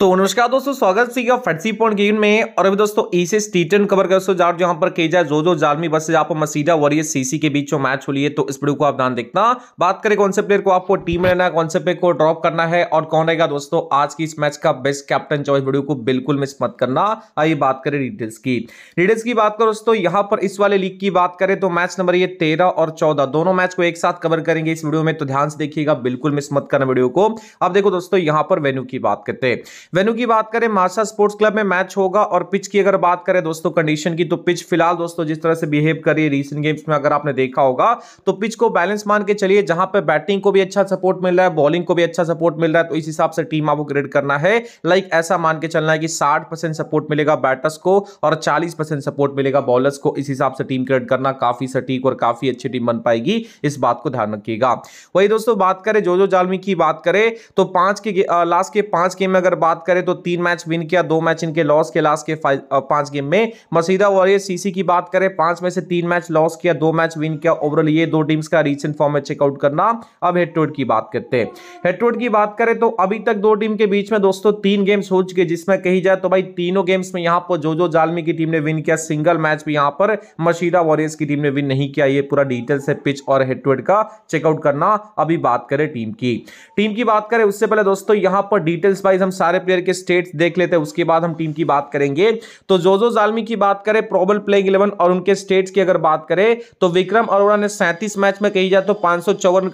तो नमस्कार दोस्तों स्वागत सीखा फटसी पॉइंट गेम में और अभी दोस्तों इसे स्टीटन कवर कर जहाँ जहां पर केजा जो जालमी बस आप मसीडा वॉरियर सीसी के बीच जो मैच हो लिए तो इस वीडियो को आप ध्यान देखना बात करें कौन से प्लेयर को आपको टीम में लेना कौन से प्लेयर को ड्रॉप करना है और कौन रहेगा दोस्तों आज की इस मैच का बेस्ट कैप्टन चॉइस वीडियो को बिल्कुल मिस मत करना आइए बात करें रीडर्स की रीडर्स की बात करो दोस्तों यहाँ पर इस वाले लीग की बात करें तो मैच नंबर ये तेरह और चौदह दोनों मैच को एक साथ कवर करेंगे इस वीडियो में तो ध्यान से देखिएगा बिल्कुल मिस मत करना वीडियो को अब देखो दोस्तों यहाँ पर वेन्यू की बात करते हैं वेन्यू की बात करें मासा स्पोर्ट्स क्लब में मैच होगा और पिच की अगर बात करें दोस्तों कंडीशन की तो पिच फिलहाल दोस्तों जिस तरह से बिहेव करिए रिसेंट गेम्स में अगर आपने देखा होगा तो पिच को बैलेंस मान के चलिए जहां पर बैटिंग को भी अच्छा सपोर्ट मिल रहा है बॉलिंग को भी अच्छा सपोर्ट मिल रहा है तो इस हिसाब से टीम आपको ग्रेड करना है लाइक ऐसा मान के चलना है कि साठ सपोर्ट मिलेगा बैटर्स को और चालीस सपोर्ट मिलेगा बॉलर्स को इस हिसाब से टीम ग्रेड करना काफी सटीक और काफी अच्छी टीम बन पाएगी इस बात को ध्यान रखिएगा वही दोस्तों बात करें जोजो जालमी की बात करें तो पांच के लास्ट के पांच गेम में अगर बात बात करें तो तीन मैच विन किया दो मैच इनके लॉस के लास्ट के पांच गेम में मसीदा वॉरियर सीसी की बात करें पांच में से तीन मैच लॉस किया दो मैच विन किया ओवरऑल ये दो टीम्स का रीसेंट फॉर्म में चेकआउट करना अब हेड टू हेड की बात करते हैं हेड टू हेड की बात करें तो अभी तक दो टीम के बीच में दोस्तों तीन गेम्स हो चुके जिसमें कही जाए तो भाई तीनों गेम्स में यहाँ पर जो जो जालमी की टीम ने विन किया सिंगल मैच भी यहाँ पर मशीदा वॉरियर्स की टीम ने विन नहीं किया ये पूरा डिटेल से पिच और हेड टू हेड का चेकआउट करना अभी बात करें टीम की टीम की बात करें उससे पहले दोस्तों यहाँ पर डिटेल्स वाइज हम सारे प्लेयर के स्टेट्स देख लेते हैं उसके बाद हम टीम की बात करेंगे तो जोजो जालमी की बात करें प्रोबल प्लेइंग इलेवन और उनके स्टेट्स की अगर बात करें तो विक्रम अरोड़ा ने सैंतीस मैच में कही जाए तो पांच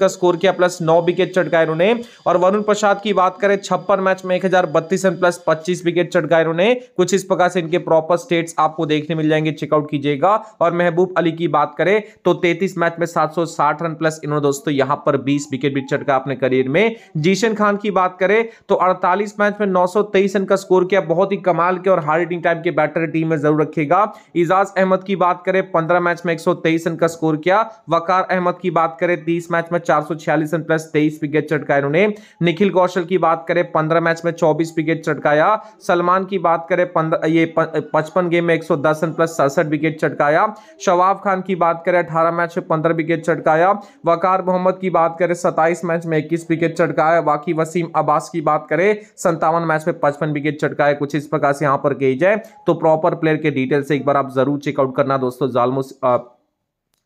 का स्कोर किया प्लस नौ विकेट चटका इन्होंने और वरुण प्रसाद की बात करें छप्पन मैच में एक रन प्लस पच्चीस विकेट चटका इन्होंने कुछ इस प्रकार से इनके प्रॉपर स्टेट्स आपको देखने मिल जाएंगे चेकआउट कीजिएगा और महबूब अली की बात करें तो तैतीस मैच में सात रन प्लस इन्होंने दोस्तों यहां पर बीस विकेट भी चटका अपने करियर में जीशन खान की बात करें तो 48 मैच में 923 रन का स्कोर किया बहुत ही कमाल के और हार्ड हिटिंग टाइप के बैटर टीम में जरूर रखेगा इजाज अहमद की बात करें 15 मैच में 123 रन का स्कोर किया वकार अहमद की बात करें 30 मैच में 446 रन प्लस 23 विकेट चटकाए उन्होंने निखिल कौशल की बात करें पंद्रह मैच में चौबीस विकेट चटकाया सलमान की बात करें ये पचपन गेम में एक रन प्लस सड़सठ विकेट चटकाया शवाब खान की बात करें अठारह मैच में पंद्रह विकेट चटकाया वकार मोहम्मद की बात करें सत्ताईस मैच में इक्कीस विकेट चटकाया बाकी वसीम अब्बास की बात करें संतावन मैच में पचपन विकेट चटका है कुछ इस प्रकार से यहाँ पर कही जाए तो प्रॉपर प्लेयर के डिटेल से एक बार आप जरूर चेकआउट करना दोस्तों जालमोस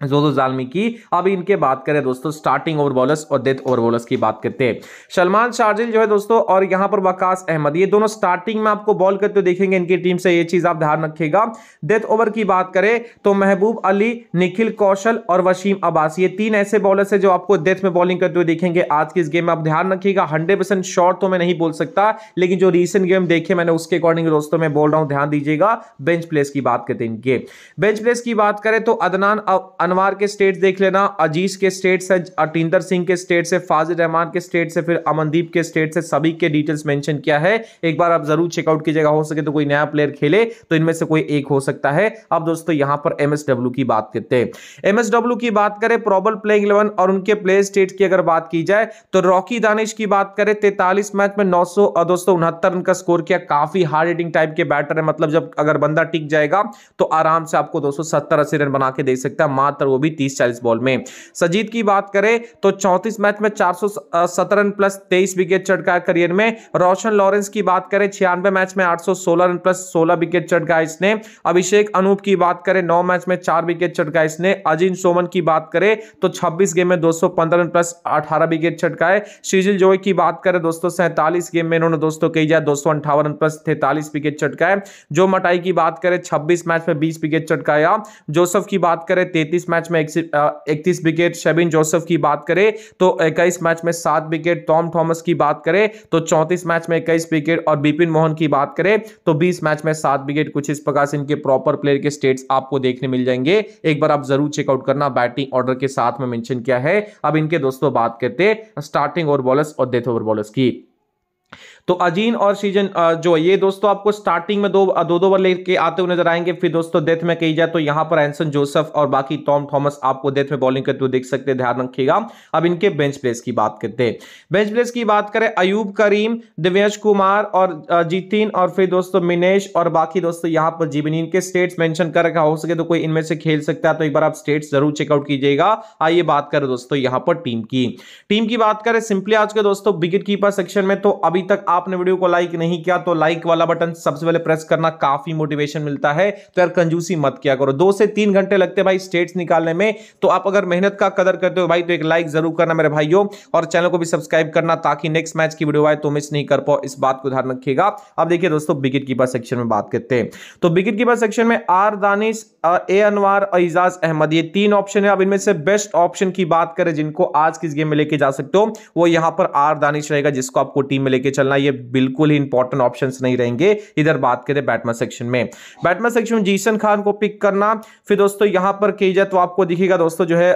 जोजो जालमी की अब इनके बात करें दोस्तों स्टार्टिंग ओवर बॉलर्स और डेथ ओवर बॉलर्स की बात करते हैं सलमान शार्जिल जो है दोस्तों और यहां पर वकास अहमद ये दोनों स्टार्टिंग में आपको बॉल करते हुए देखेंगे इनकी टीम से ये चीज आप ध्यान रखिएगा डेथ ओवर की बात करें तो महबूब अली निखिल कौशल और वसीम अब्बास ये तीन ऐसे बॉलर्स है जो आपको डेथ में बॉलिंग करते हुए देखेंगे आज की इस गेम में आप ध्यान रखिएगा हंड्रेड परसेंट शॉर्ट तो मैं नहीं बोल सकता लेकिन जो रिसेंट गेम देखे मैंने उसके अकॉर्डिंग दोस्तों मैं बोल रहा हूँ ध्यान दीजिएगा बेंच प्लेस की बात करते हैं इनके बेंच प्लेस की बात करें तो अदनान अनवार के स्टेट देख लेना अजीज के स्टेट से अटिंदर सिंह के स्टेट से फाजिल रहमान के स्टेट से फिर अमनदीप के स्टेट से सभी के डिटेल्स मेंशन किया है एक बार आप जरूर चेकआउट कीजिएगा हो सके तो कोई नया प्लेयर खेले तो इनमें से कोई एक हो सकता है अब दोस्तों यहां पर एमएसडब्ल्यू की बात करते हैं एमएसडब्ल्यू की बात करें प्रॉबल प्लेइंग इलेवन और उनके प्ले स्टेट की अगर बात की जाए तो रॉकी दानिश की बात करें तैतालीस मैच में नौ और दोस्तों उनहत्तर उनका स्कोर किया काफी हार्ड हिटिंग टाइप के बैटर है मतलब जब अगर बंदा टिक जाएगा तो आराम से आपको दो सौ रन बना के दे सकता है मात्र मात्र वो भी तीस चालीस बॉल में सजीत की बात करें तो चौंतीस मैच में चार रन प्लस तेईस विकेट चटका करियर में रोशन लॉरेंस की बात करें छियानवे मैच में 816 रन प्लस सोलह विकेट चटका इसने अभिषेक अनूप की बात करें नौ मैच में चार विकेट चटका इसने अजिन सोमन की बात करें तो छब्बीस गेम में दो रन प्लस अठारह विकेट चटकाए श्रीजिल जोई की बात करें दोस्तों सैंतालीस गेम में इन्होंने दोस्तों कही जाए दो रन प्लस तैतालीस विकेट चटकाए जो मटाई की बात करें छब्बीस मैच में बीस विकेट चटकाया जोसफ की बात करें तैतीस मैच में इकतीस विकेट शबिन जोसेफ की बात करें तो इक्कीस मैच में सात विकेट टॉम थॉमस की बात करें तो चौंतीस मैच में इक्कीस विकेट और बिपिन मोहन की बात करें तो बीस मैच में सात विकेट कुछ इस प्रकार से इनके प्रॉपर प्लेयर के स्टेट्स आपको देखने मिल जाएंगे एक बार आप जरूर चेकआउट करना बैटिंग ऑर्डर के साथ में मेंशन किया है अब इनके दोस्तों बात करते स्टार्टिंग ओवर बॉलर्स और डेथ ओवर बॉलर्स की तो अजीन और सीजन जो ये दोस्तों आपको स्टार्टिंग में दो दो दो बार लेके आते हुए नजर आएंगे फिर दोस्तों डेथ में कही जाए तो यहां पर एंसन जोसेफ और बाकी टॉम थॉमस आपको डेथ में बॉलिंग करते हुए देख सकते हैं ध्यान रखिएगा अब इनके बेंच प्लेस की बात करते हैं बेंच प्लेस की बात करें अयूब करीम दिव्यश कुमार और जीतिन और फिर दोस्तों मिनेश और बाकी दोस्तों यहां पर जीवन इनके स्टेट्स मेंशन कर रखा हो सके तो कोई इनमें से खेल सकता है तो एक बार आप स्टेट जरूर चेकआउट कीजिएगा आइए बात करें दोस्तों यहां पर टीम की टीम की बात करें सिंपली आज के दोस्तों विकेट कीपर सेक्शन में तो अभी अभी तक आपने वीडियो को लाइक नहीं किया तो लाइक वाला बटन सबसे पहले प्रेस करना काफी मोटिवेशन मिलता है तो यार कंजूसी मत किया करो दो से तीन घंटे लगते भाई स्टेट्स निकालने में तो आप अगर मेहनत का कदर करते हो भाई तो एक लाइक जरूर करना मेरे भाइयों और चैनल को भी सब्सक्राइब करना ताकि नेक्स्ट मैच की वीडियो आए तो मिस नहीं कर पाओ इस बात को ध्यान रखिएगा अब देखिए दोस्तों विकेट कीपर सेक्शन में बात करते हैं तो विकेट कीपर सेक्शन में आर दानिश ए अनवर एजाज अहमद ये तीन ऑप्शन है अब इनमें से बेस्ट ऑप्शन की बात करें जिनको आज किस गेम में लेके जा सकते हो वो यहां पर आर दानिश रहेगा जिसको आपको टीम में लेके लेके चलना ये बिल्कुल ही इंपॉर्टेंट ऑप्शन नहीं रहेंगे इधर बात करें बैटमैन सेक्शन में बैटमैन सेक्शन में जीसन खान को पिक करना फिर दोस्तों यहां पर की जाए तो आपको दिखेगा दोस्तों जो है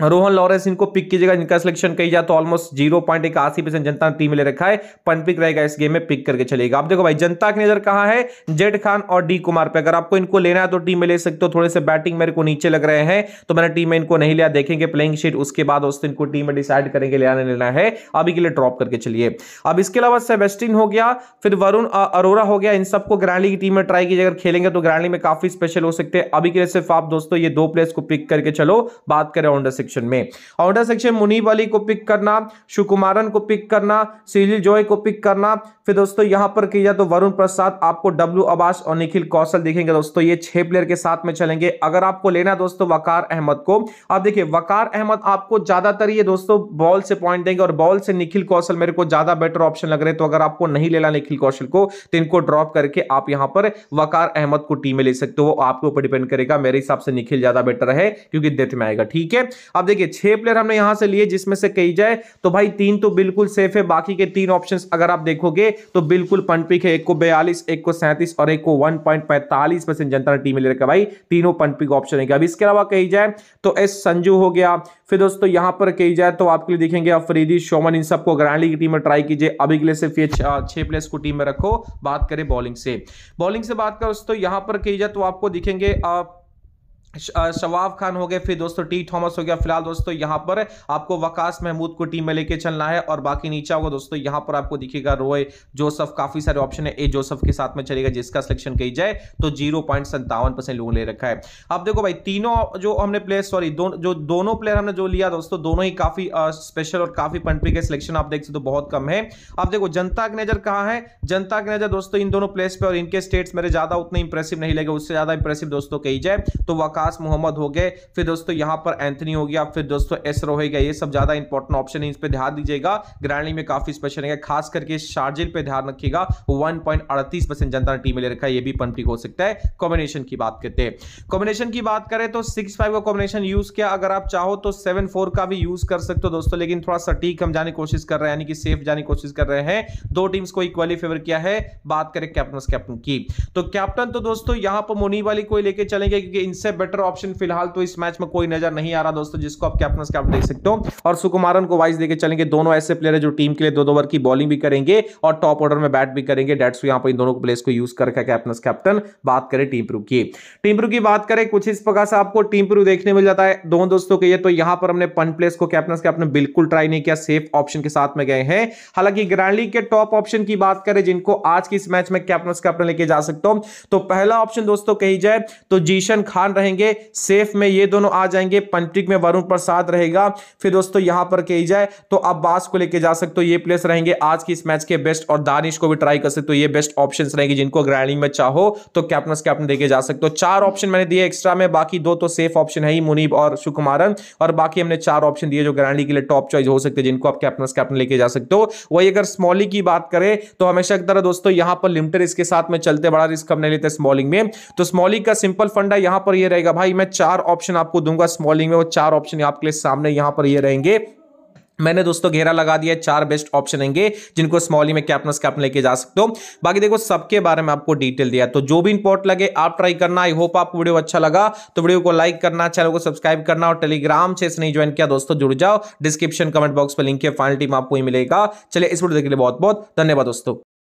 रोहन लॉरेंस इनको पिक कीजिएगा इनका सिलेक्शन कही जाए तो ऑलमोस्ट जीरो पॉइंट एक आसी परसेंट जनता ने टीम ले रखा है पनपिक रहेगा इस गेम में पिक करके चलेगा आप देखो भाई जनता की नजर कहाँ है जेड खान और डी कुमार पे अगर आपको इनको लेना है तो टीम में ले सकते हो थोड़े से बैटिंग मेरे को नीचे लग रहे हैं तो मैंने टीम में इनको नहीं लिया देखेंगे प्लेइंग शीट उसके बाद दोस्तों इनको टीम में डिसाइड करेंगे लेना लेना है अभी के लिए ड्रॉप करके चलिए अब इसके अलावा सेबेस्टिन हो गया फिर वरुण अरोरा हो गया इन सबको ग्रैंडली की टीम में ट्राई कीजिए अगर खेलेंगे तो ग्रैंडली में काफी स्पेशल हो सकते हैं अभी के लिए सिर्फ आप दोस्तों ये दो प्लेयर्स को पिक करके चलो बात करें ऑन सेक्शन में आउटर सेक्शन मुनीब अली को पिक करना सुकुमारन को पिक करना सीलिल जॉय को पिक करना फिर दोस्तों यहां पर किया तो वरुण प्रसाद आपको डब्ल्यू अबास और निखिल कौशल देखेंगे दोस्तों ये छह प्लेयर के साथ में चलेंगे अगर आपको लेना दोस्तों वकार अहमद को अब देखिए वकार अहमद आपको ज्यादातर ये दोस्तों बॉल से पॉइंट देंगे और बॉल से निखिल कौशल मेरे को ज्यादा बेटर ऑप्शन लग रहे तो अगर आपको नहीं लेना निखिल कौशल को तो इनको ड्रॉप करके आप यहां पर वकार अहमद को टीम में ले सकते हो आपके ऊपर डिपेंड करेगा मेरे हिसाब से निखिल ज्यादा बेटर है क्योंकि डेथ में आएगा ठीक है अब देखिए छह प्लेयर हमने यहां से लिए जिसमें से कही जाए तो भाई तीन तो बिल्कुल सेफ है बाकी के तीन ऑप्शन अगर आप देखोगे तो बिल्कुल पनपिक है एक को बयालीस एक को सैंतीस और एक को वन पॉइंट पैंतालीस परसेंट जनता ने टीम ले रखा भाई तीनों पनपिक ऑप्शन है अब इसके अलावा कही जाए तो एस संजू हो गया फिर दोस्तों यहां पर कही जाए तो आपके लिए देखेंगे अफरीदी शोमन इन सबको ग्रैंडली की टीम में ट्राई कीजिए अभी के लिए सिर्फ ये छह प्लेयर्स को टीम में रखो बात करें बॉलिंग से बॉलिंग से बात करो दोस्तों यहां पर कही जाए तो आपको दिखेंगे आप शवाब खान हो गए फिर दोस्तों टी थॉमस हो गया फिलहाल दोस्तों यहां पर आपको वकास महमूद को टीम में लेके चलना है और बाकी नीचा होगा दोस्तों यहां पर आपको दिखेगा रोय जोसफ काफी सारे ऑप्शन है ए जोसफ के साथ में चलेगा जिसका सिलेक्शन कही जाए तो जीरो पॉइंट सत्तावन परसेंट लोगों ने रखा है अब देखो भाई तीनों जो हमने प्लेयर सॉरी दो, जो दोनों प्लेयर हमने जो लिया दोस्तों दोनों ही काफी स्पेशल और काफी पंट्री के सिलेक्शन आप देख सकते हो बहुत कम है अब देखो जनता की नजर कहाँ है जनता की नजर दोस्तों इन दोनों प्लेस पर और इनके स्टेट्स मेरे ज्यादा उतने इंप्रेसिव नहीं लगे उससे ज्यादा इंप्रेसिव दोस्तों कही जाए तो वकास वकास मोहम्मद हो गए फिर दोस्तों यहां पर एंथनी हो गया फिर दोस्तों एस रोहेगा ये सब ज़्यादा इंपॉर्टेंट ऑप्शन है इस पर ध्यान दीजिएगा ग्रैंडली में काफ़ी स्पेशल है खास करके शार्जिल पर ध्यान रखिएगा वन परसेंट जनता ने टीम में ले रखा है ये भी पनपिक हो सकता है कॉम्बिनेशन की बात करते हैं कॉम्बिनेशन की बात करें तो सिक्स फाइव का कॉम्बिनेशन यूज किया अगर आप चाहो तो सेवन फोर का भी यूज कर सकते हो दोस्तों लेकिन थोड़ा सटीक हम जाने की कोशिश कर रहे हैं यानी कि सेफ जाने की कोशिश कर रहे हैं दो टीम्स को इक्वली फेवर किया है बात करें कैप्टन कैप्टन की तो कैप्टन तो दोस्तों यहां पर मुनी वाली को लेकर चलेंगे क्योंकि इनसे बेटर बेटर ऑप्शन फिलहाल तो इस मैच में कोई नजर नहीं आ रहा दोस्तों जिसको आप कैप्टन कैप देख सकते हो और सुकुमारन को वाइस देकर चलेंगे दोनों ऐसे प्लेयर है जो टीम के लिए दो दो ओवर की बॉलिंग भी करेंगे और टॉप ऑर्डर में बैट भी करेंगे डेट्स यहाँ पर इन दोनों प्लेयर्स को यूज करके कैप्टन कैप्टन बात करें टीम प्रू की टीम प्रू की बात करें कुछ इस प्रकार से आपको टीम प्रू देखने मिल जाता है दोनों दोस्तों के ये तो यहां पर हमने पन प्लेस को कैप्टन कैप्टन बिल्कुल ट्राई नहीं किया सेफ ऑप्शन के साथ में गए हैं हालांकि ग्रैंड लीग के टॉप ऑप्शन की बात करें जिनको आज की इस मैच में कैप्टन कैप्टन लेके जा सकते हो तो पहला ऑप्शन दोस्तों कही जाए तो जीशन खान रहेंगे जाएंगे सेफ में ये दोनों आ जाएंगे पंटिक में वरुण प्रसाद रहेगा फिर दोस्तों यहां पर कही जाए तो अब्बास को लेके जा सकते हो ये प्लेस रहेंगे आज की इस मैच के बेस्ट और दानिश को भी ट्राई कर सकते हो ये बेस्ट ऑप्शन रहेंगे जिनको ग्राइंडिंग में चाहो तो कैप्टन कैप्टन देखे जा सकते हो चार ऑप्शन मैंने दिए एक्स्ट्रा में बाकी दो तो सेफ ऑप्शन है ही मुनीब और सुकुमारन और बाकी हमने चार ऑप्शन दिए जो ग्राइंडिंग के लिए टॉप चॉइस हो सकते जिनको आप कैप्टन कैप्टन लेके जा सकते हो वही अगर स्मॉलिंग की बात करें तो हमेशा की तरह दोस्तों यहां पर लिमिटेड इसके साथ में चलते बड़ा रिस्क हमने लेते स्मॉलिंग में तो स्मॉलिंग का सिंपल फंड है यहां पर ये रहेगा रहेगा भाई मैं चार ऑप्शन आपको दूंगा स्मॉलिंग में वो चार ऑप्शन आपके लिए सामने यहां पर ये यह रहेंगे मैंने दोस्तों घेरा लगा दिया चार बेस्ट ऑप्शन रहेंगे जिनको स्मॉली में कैप्टनस कैप्टन लेके जा सकते हो बाकी देखो सबके बारे में आपको डिटेल दिया तो जो भी इंपोर्ट लगे आप ट्राई करना आई होप आपको वीडियो अच्छा लगा तो वीडियो को लाइक करना चैनल को सब्सक्राइब करना और टेलीग्राम से नहीं ज्वाइन किया दोस्तों जुड़ जाओ डिस्क्रिप्शन कमेंट बॉक्स पर लिंक है फाइनल टीम आपको ही मिलेगा चलिए इस वीडियो के लिए बहुत बहुत धन्यवाद दोस्तों